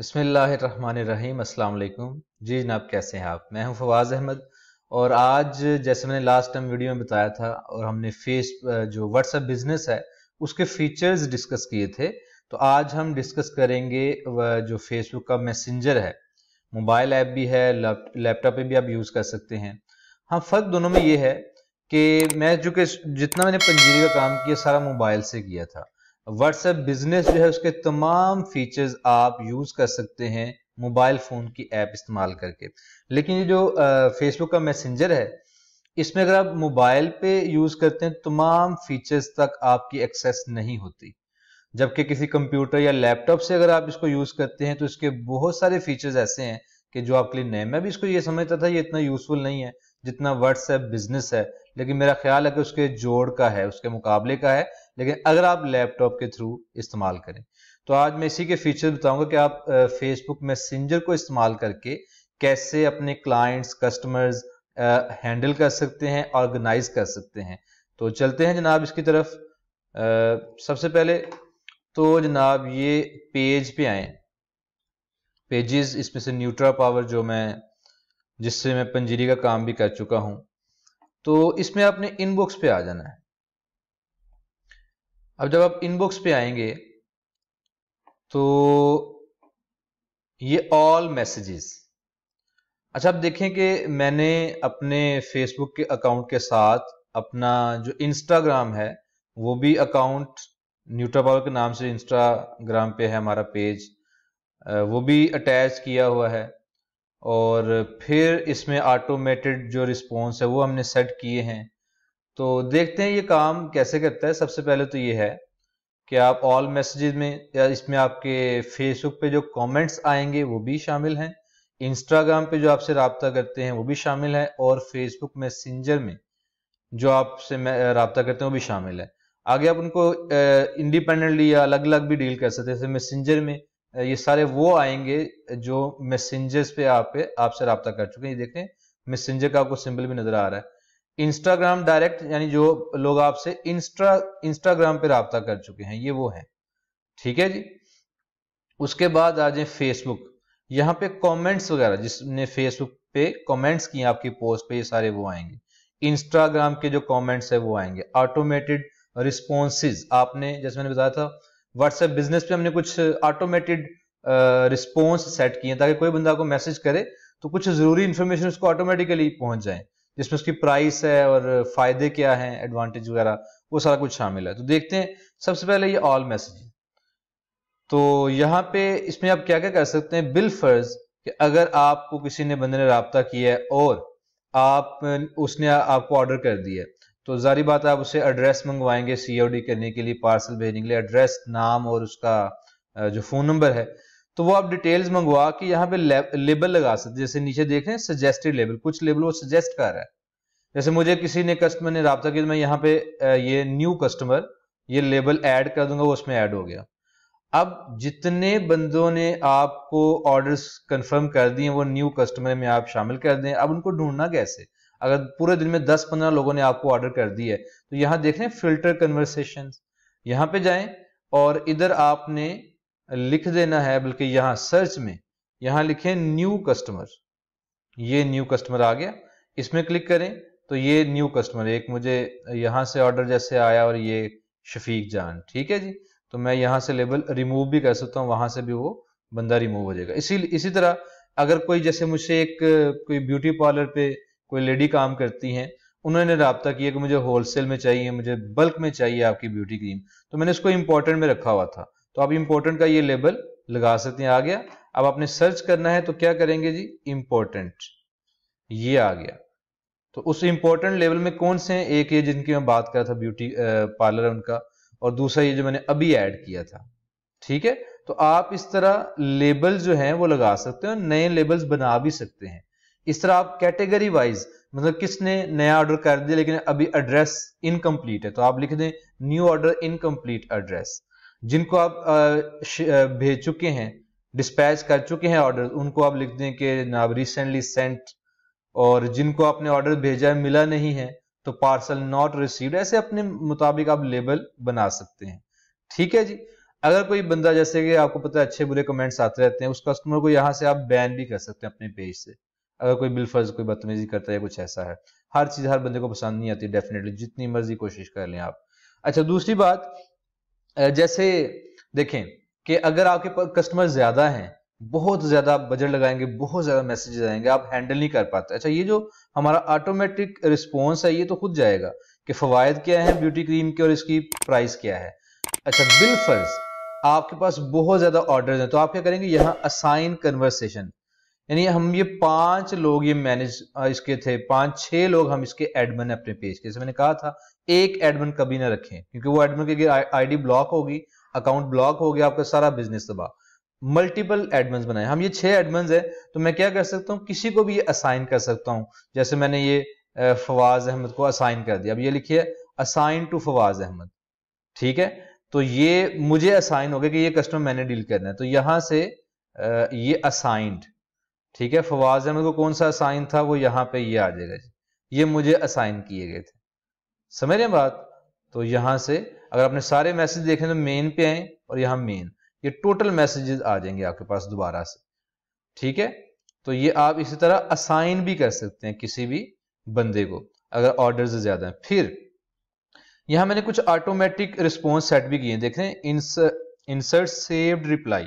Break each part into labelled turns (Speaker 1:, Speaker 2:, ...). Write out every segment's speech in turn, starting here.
Speaker 1: बसमिलीम अल्लाम जी जनाब कैसे हैं आप मैं हूं फवाज़ अहमद और आज जैसे मैंने लास्ट टाइम वीडियो में बताया था और हमने फेस जो व्हाट्सएप बिजनेस है उसके फीचर्स डिस्कस किए थे तो आज हम डिस्कस करेंगे जो फेसबुक का मैसेंजर है मोबाइल ऐप भी है लैपटॉप पे भी आप यूज़ कर सकते हैं हाँ फ़र्क दोनों में ये है कि मैं चूँकि जितना मैंने पंजीरी का काम किया सारा मोबाइल से किया था व्हाट्सएप बिजनेस जो है उसके तमाम फीचर्स आप यूज कर सकते हैं मोबाइल फोन की ऐप इस्तेमाल करके लेकिन ये जो फेसबुक का मैसेंजर है इसमें अगर आप मोबाइल पे यूज करते हैं तमाम फीचर्स तक आपकी एक्सेस नहीं होती जबकि किसी कंप्यूटर या लैपटॉप से अगर आप इसको यूज करते हैं तो इसके बहुत सारे फीचर्स ऐसे हैं कि जो आपके लिए नए मैं भी इसको ये समझता था ये इतना यूजफुल नहीं है जितना व्हाट्सएप बिजनेस है लेकिन मेरा ख्याल है कि उसके जोड़ का है उसके मुकाबले का है लेकिन अगर आप लैपटॉप के थ्रू इस्तेमाल करें तो आज मैं इसी के फीचर बताऊंगा कि आप फेसबुक मैसेंजर को इस्तेमाल करके कैसे अपने क्लाइंट्स कस्टमर्स हैंडल कर सकते हैं ऑर्गेनाइज कर सकते हैं तो चलते हैं जनाब इसकी तरफ आ, सबसे पहले तो जनाब ये पेज पे आए पेजेस इसमें से न्यूट्रा पावर जो मैं जिससे मैं पंजीरी का काम भी कर चुका हूं तो इसमें आपने इनबॉक्स पे आ जाना है अब जब आप इनबॉक्स पे आएंगे तो ये ऑल मैसेजेस अच्छा आप देखें कि मैंने अपने फेसबुक के अकाउंट के साथ अपना जो इंस्टाग्राम है वो भी अकाउंट न्यूट्राबाउल के नाम से इंस्टाग्राम पे है हमारा पेज वो भी अटैच किया हुआ है और फिर इसमें ऑटोमेटेड जो रिस्पॉन्स है वो हमने सेट किए हैं तो देखते हैं ये काम कैसे करता है सबसे पहले तो ये है कि आप ऑल मैसेजेस में या इसमें आपके फेसबुक पे जो कमेंट्स आएंगे वो भी शामिल हैं इंस्टाग्राम पे जो आपसे रबता करते हैं वो भी शामिल है और फेसबुक मैसेंजर में जो आपसे रबता करते हैं वो भी शामिल है आगे आप उनको इंडिपेंडेंटली या अलग अलग भी डील कर सकते हैं जैसे मैसेंजर में ये सारे वो आएंगे जो मैसेंजर्स पे आप आपसे रबता कर चुके हैं ये देखें मैसेंजर का आपको सिंबल भी नजर आ रहा है इंस्टाग्राम डायरेक्ट यानी जो लोग आपसे इंस्टा इंस्टाग्राम पे रबता कर चुके हैं ये वो है ठीक है जी उसके बाद आ जाए फेसबुक यहाँ पे कमेंट्स वगैरह जिसने फेसबुक पे कमेंट्स किए आपकी पोस्ट पे ये सारे वो आएंगे इंस्टाग्राम के जो कमेंट्स है वो आएंगे ऑटोमेटेड रिस्पॉन्सिस आपने जैसे मैंने बताया था व्हाट्सएप बिजनेस पे हमने कुछ ऑटोमेटेड रिस्पॉन्स सेट किए ताकि कोई बंदा को मैसेज करे तो कुछ जरूरी इन्फॉर्मेशन उसको ऑटोमेटिकली पहुंच जाए जिसमें उसकी प्राइस है और फायदे क्या हैं एडवांटेज वगैरह वो सारा कुछ शामिल है तो देखते हैं सबसे पहले ये ऑल मैसेजिंग तो यहाँ पे इसमें आप क्या क्या कर सकते हैं बिल फर्ज कि अगर आपको किसी ने बंदे ने रबता किया है और आप उसने आपको ऑर्डर कर दिया तो जारी बात आप उसे एड्रेस मंगवाएंगे सी करने के लिए पार्सल भेजने के लिए एड्रेस नाम और उसका जो फ़ोन नंबर है तो वो आप डिटेल्स मंगवा के यहाँ पे लेबल लगा सकते जैसे नीचे देख रहे हैं सजेस्टेड लेबल कुछ लेबल वो सजेस्ट कर रहा है जैसे मुझे किसी ने कस्टमर ने रहा किया तो मैं यहाँ पे ये न्यू कस्टमर ये लेबल ऐड कर दूंगा वो उसमें ऐड हो गया अब जितने बंदों ने आपको ऑर्डर्स कंफर्म कर दिए वो न्यू कस्टमर में आप शामिल कर दें अब उनको ढूंढना कैसे अगर पूरे दिन में दस पंद्रह लोगों ने आपको ऑर्डर कर दिया है तो यहाँ देख रहे हैं फिल्टर कन्वर्सेशन यहाँ पे जाए और इधर आपने लिख देना है बल्कि यहां सर्च में यहां लिखें न्यू कस्टमर ये न्यू कस्टमर आ गया इसमें क्लिक करें तो ये न्यू कस्टमर एक मुझे यहां से ऑर्डर जैसे आया और ये शफीक जान ठीक है जी तो मैं यहां से लेबल रिमूव भी कर सकता हूँ वहां से भी वो बंदा रिमूव हो जाएगा इसी इसी तरह अगर कोई जैसे मुझसे एक कोई ब्यूटी पार्लर पे कोई लेडी काम करती हैं उन्होंने रबता किया कि मुझे होलसेल में चाहिए मुझे बल्क में चाहिए आपकी ब्यूटी क्रीम तो मैंने उसको इंपॉर्टेंट में रखा हुआ था तो आप इंपोर्टेंट का ये लेबल लगा सकते हैं आ गया अब आपने सर्च करना है तो क्या करेंगे जी इंपोर्टेंट ये आ गया तो उस इंपोर्टेंट लेवल में कौन से हैं एक ये जिनकी मैं बात कर रहा था ब्यूटी पार्लर उनका और दूसरा ये जो मैंने अभी ऐड किया था ठीक है तो आप इस तरह लेबल जो हैं वो लगा सकते हैं नए लेबल्स बना भी सकते हैं इस तरह आप कैटेगरी वाइज मतलब किसने नया ऑर्डर कर दिया लेकिन अभी एड्रेस इनकम्प्लीट है तो आप लिख दें न्यू ऑर्डर इनकम्प्लीट एड्रेस जिनको आप भेज चुके हैं डिस्पैच कर चुके हैं ऑर्डर उनको आप लिख दें कि जनाब रिसेंटली सेंट और जिनको आपने ऑर्डर भेजा है मिला नहीं है तो पार्सल नॉट रिसीव्ड ऐसे अपने मुताबिक आप लेबल बना सकते हैं ठीक है जी अगर कोई बंदा जैसे कि आपको पता है अच्छे बुरे कमेंट्स आते रहते हैं उस कस्टमर को यहाँ से आप बैन भी कर सकते हैं अपने पेज से अगर कोई बिलफर्ज कोई बदतमीजी करता है कुछ ऐसा है हर चीज़ हर बंदे को पसंद नहीं आती डेफिनेटली जितनी मर्जी कोशिश कर लें आप अच्छा दूसरी बात जैसे देखें कि अगर आपके पास कस्टमर ज्यादा हैं बहुत ज्यादा बजट लगाएंगे बहुत ज्यादा मैसेजेस आएंगे आप हैंडल नहीं कर पाते अच्छा ये जो हमारा ऑटोमेटिक रिस्पॉन्स है ये तो खुद जाएगा कि फवायद क्या है ब्यूटी क्रीम के और इसकी प्राइस क्या है अच्छा बिलफर्ज आपके पास बहुत ज्यादा ऑर्डर है तो आप क्या करेंगे यहाँ असाइन कन्वर्सेशन यानी हम ये पांच लोग ये मैनेज इसके थे पांच छह लोग हम इसके एडमिन अपने पेज के जैसे मैंने कहा था एक एडमिन कभी ना रखें क्योंकि वो एडमिन की आईडी ब्लॉक होगी अकाउंट ब्लॉक हो गया आपका सारा बिजनेस तबाह मल्टीपल एडमिन बनाए हम ये छह एडमिन है तो मैं क्या कर सकता हूँ किसी को भी ये असाइन कर सकता हूँ जैसे मैंने ये फवाज अहमद को असाइन कर दिया अब ये लिखिए असाइन टू फवाज अहमद ठीक है तो ये मुझे असाइन हो गया कि ये कस्टमर मैंने डील करना है तो यहां से ये असाइंड ठीक है फवाज अहमद को कौन सा असाइन था वो यहां पे ये आ जाएगा जी ये मुझे असाइन किए गए थे समझ रहे हैं बात तो यहां से अगर आपने सारे मैसेज देखे तो मेन पे आए और यहां मेन ये टोटल मैसेजेस आ जाएंगे आपके पास दोबारा से ठीक है तो ये आप इसी तरह असाइन भी कर सकते हैं किसी भी बंदे को अगर ऑर्डर ज्यादा है फिर यहां मैंने कुछ ऑटोमेटिक रिस्पॉन्स सेट भी किए देख रहे हैं insert saved reply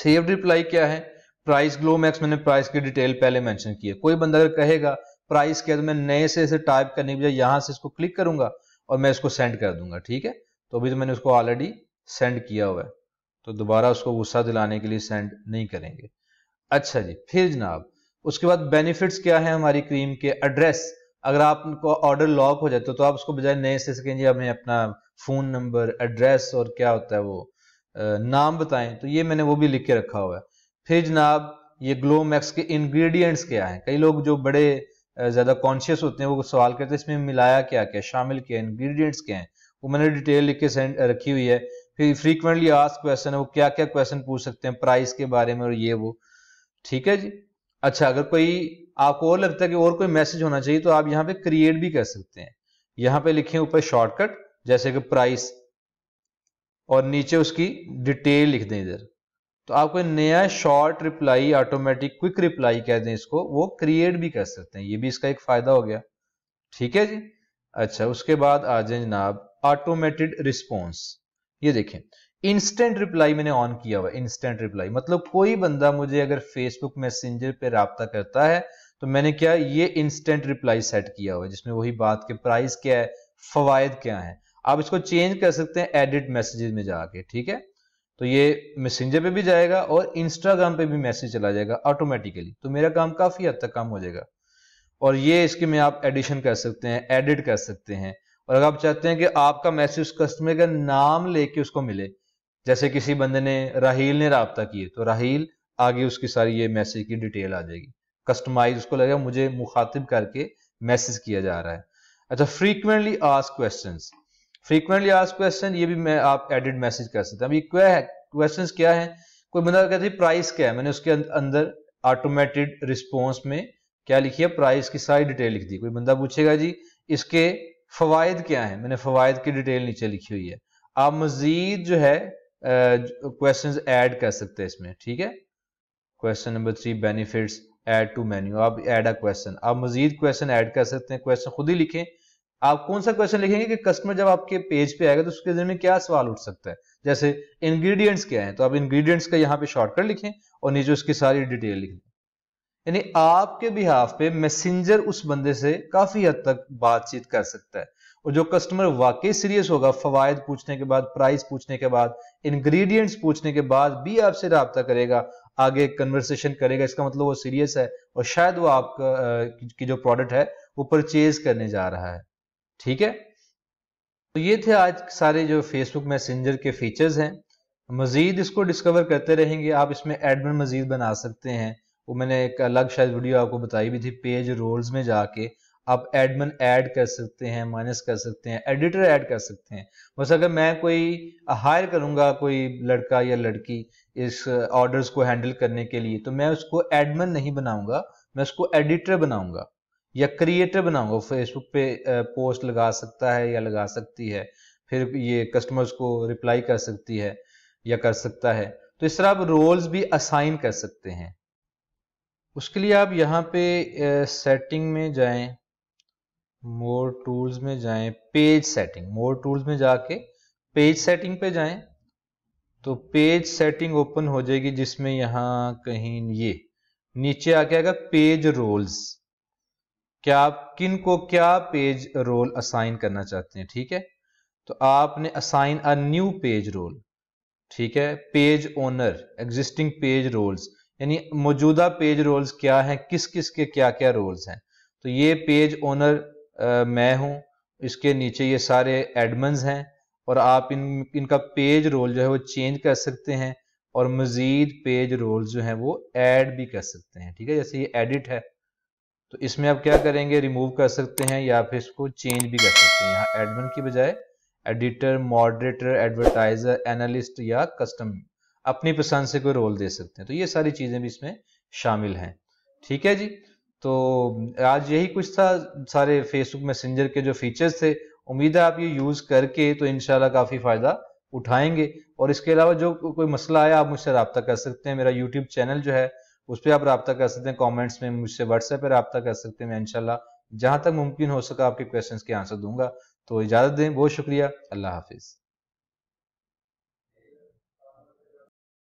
Speaker 1: saved reply क्या है प्राइस ग्लोमैक्स मैंने प्राइस की डिटेल पहले मेंशन की है कोई बंदा अगर कहेगा प्राइस के तो मैं नए से इसे टाइप करने के बजाय यहाँ से इसको क्लिक करूंगा और मैं इसको सेंड कर दूंगा ठीक है तो अभी तो मैंने उसको ऑलरेडी सेंड किया हुआ है तो दोबारा उसको गुस्सा दिलाने के लिए सेंड नहीं करेंगे अच्छा जी फिर जनाब उसके बाद बेनिफिट्स क्या है हमारी क्रीम के एड्रेस अगर आपको ऑर्डर लॉक हो जाता तो, तो आप उसको बजाय नए से सकेंगे हमें अपना फोन नंबर एड्रेस और क्या होता है वो नाम बताएं तो ये मैंने वो भी लिख के रखा हुआ है फिर जनाब ये ग्लोमैक्स के इंग्रेडिएंट्स क्या हैं कई लोग जो बड़े ज़्यादा कॉन्शियस होते हैं वो सवाल करते हैं इसमें मिलाया क्या क्या शामिल क्या है इंग्रेडिएंट्स क्या हैं वो मैंने डिटेल लिख के सेंड रखी हुई है फिर फ्रीक्वेंटली आज क्वेश्चन है वो क्या क्या क्वेश्चन पूछ सकते हैं प्राइस के बारे में और ये वो ठीक है जी अच्छा अगर कोई आपको और लगता है कि और कोई मैसेज होना चाहिए तो आप यहाँ पे क्रिएट भी कर सकते हैं यहाँ पे लिखे ऊपर शॉर्टकट जैसे कि प्राइस और नीचे उसकी डिटेल लिख दें इधर तो आपको नया short reply automatic quick reply कह दें इसको वो क्रिएट भी कर सकते हैं ये भी इसका एक फायदा हो गया ठीक है जी अच्छा उसके बाद आ जाए जनाब ऑटोमेटेड रिस्पॉन्स ये देखें इंस्टेंट रिप्लाई मैंने ऑन किया हुआ इंस्टेंट रिप्लाई मतलब कोई बंदा मुझे अगर फेसबुक मैसेंजर पे रहा करता है तो मैंने क्या ये इंस्टेंट रिप्लाई सेट किया हुआ है जिसमें वही बात के प्राइस क्या है फवायद क्या है आप इसको चेंज कर सकते हैं एडिट मैसेजेस में जाके ठीक है तो ये मैसेंजर पे भी जाएगा और इंस्टाग्राम पे भी मैसेज चला जाएगा ऑटोमेटिकली तो मेरा काम काफ़ी हद तक काम हो जाएगा और ये इसके में आप एडिशन कर सकते हैं एडिट कर सकते हैं और अगर आप चाहते हैं कि आपका मैसेज कस्टमर का नाम लेके उसको मिले जैसे किसी बंदे ने राहील ने रबता किए तो राहील आगे उसकी सारी ये मैसेज की डिटेल आ जाएगी कस्टमाइज उसको लगेगा मुझे मुखातिब करके मैसेज किया जा रहा है अच्छा फ्रीक्वेंटली आस्क क्वेश्चंस फ्रीक्वेंटली आज क्वेश्चन ये भी मैं आप एडिड मैसेज कर सकते हैं अभी है क्वेश्चन क्या है कोई बंदा कहते हैं प्राइस क्या है मैंने उसके अं-, अंदर ऑटोमेटेड रिस्पॉन्स में क्या लिखी है प्राइस की सारी डिटेल लिख दी कोई बंदा पूछेगा जी इसके फवायद क्या है मैंने फवायद की डिटेल नीचे लिखी हुई है आप मजीद जो है क्वेश्चंस एड ऐड कर सकते हैं इसमें ठीक है question number three benefits add to menu आप ऐड अ क्वेश्चन आप मजीद क्वेश्चन ऐड कर सकते हैं क्वेश्चन खुद ही लिखें आप कौन सा क्वेश्चन लिखेंगे कि कस्टमर जब आपके पेज पे आएगा तो उसके जरिए क्या सवाल उठ सकता है जैसे इंग्रेडिएंट्स क्या है तो आप इंग्रेडिएंट्स का यहाँ पे शॉर्टकट लिखें और नीचे उसकी सारी डिटेल लिखें यानी आपके बिहाफ पे मैसेंजर उस बंदे से काफी हद तक बातचीत कर सकता है और जो कस्टमर वाकई सीरियस होगा फवायद पूछने के बाद प्राइस पूछने के बाद इंग्रीडियंट्स पूछने के बाद भी आपसे रबता करेगा आगे कन्वर्सेशन करेगा इसका मतलब वो सीरियस है और शायद वो आपका की जो प्रोडक्ट है वो परचेज करने जा रहा है ठीक है तो ये थे आज सारे जो फेसबुक मैसेंजर के फीचर्स हैं मज़ीद इसको डिस्कवर करते रहेंगे आप इसमें एडमिन मज़ीद बना सकते हैं वो मैंने एक अलग शायद वीडियो आपको बताई भी थी पेज रोल्स में जाके आप एडमिन ऐड कर सकते हैं माइनस कर सकते हैं एडिटर ऐड कर सकते हैं बस अगर मैं कोई हायर करूंगा कोई लड़का या लड़की इस ऑर्डर्स को हैंडल करने के लिए तो मैं उसको एडमिन नहीं बनाऊंगा मैं उसको एडिटर बनाऊंगा या क्रिएटर बनाऊंगा फेसबुक पे पोस्ट लगा सकता है या लगा सकती है फिर ये कस्टमर्स को रिप्लाई कर सकती है या कर सकता है तो इस तरह आप रोल्स भी असाइन कर सकते हैं उसके लिए आप यहाँ पे सेटिंग में जाएं मोर टूल्स में जाएं पेज सेटिंग मोर टूल्स में जाके पेज सेटिंग पे जाएं तो पेज सेटिंग ओपन हो जाएगी जिसमें यहां कहीं ये नीचे आके आएगा पेज रोल्स कि आप किन को क्या पेज रोल असाइन करना चाहते हैं ठीक है तो आपने assign a new page role ठीक है page owner existing page roles यानी मौजूदा पेज रोल्स क्या हैं किस किस के क्या क्या रोल्स हैं तो ये पेज ओनर मैं हूं इसके नीचे ये सारे एडमंस हैं और आप इन इनका पेज रोल जो है वो चेंज कर सकते हैं और मज़ीद पेज रोल जो हैं वो ऐड भी कर सकते हैं ठीक है जैसे ये एडिट है तो इसमें आप क्या करेंगे रिमूव कर सकते हैं या फिर इसको चेंज भी कर सकते हैं यहाँ एडमिन की बजाय एडिटर मॉडरेटर एडवर्टाइजर एनालिस्ट या कस्टम अपनी पसंद से कोई रोल दे सकते हैं तो ये सारी चीज़ें भी इसमें शामिल हैं ठीक है जी तो आज यही कुछ था सारे फेसबुक मैसेंजर के जो फीचर्स थे उम्मीद है आप ये यूज़ करके तो इनशाला काफ़ी फ़ायदा उठाएंगे और इसके अलावा जो कोई मसला आया आप मुझसे रबता कर सकते हैं मेरा यूट्यूब चैनल जो है उस पर आप रबा कर सकते हैं कॉमेंट्स में मुझसे व्हाट्सएप पर रबा कर सकते हैं मैं इनशाला जहां तक मुमकिन हो सका आपके क्वेश्चन के आंसर दूंगा तो इजाज़त दें बहुत शुक्रिया अल्लाह हाफिज़